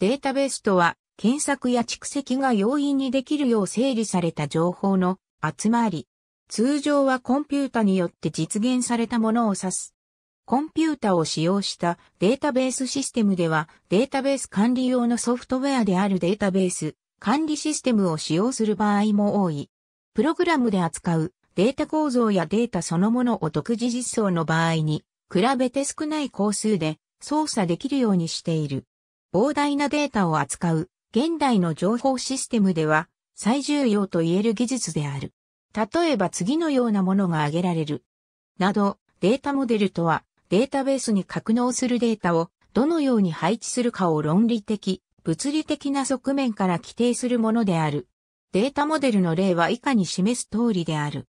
データベースとは、検索や蓄積が容易にできるよう整理された情報の集まり。通常はコンピュータによって実現されたものを指す。コンピュータを使用したデータベースシステムでは、データベース管理用のソフトウェアであるデータベース、管理システムを使用する場合も多い。プログラムで扱うデータ構造やデータそのものを独自実装の場合に、比べて少ない工数で操作できるようにしている。膨大なデータを扱う現代の情報システムでは最重要と言える技術である。例えば次のようなものが挙げられる。など、データモデルとはデータベースに格納するデータをどのように配置するかを論理的、物理的な側面から規定するものである。データモデルの例は以下に示す通りである。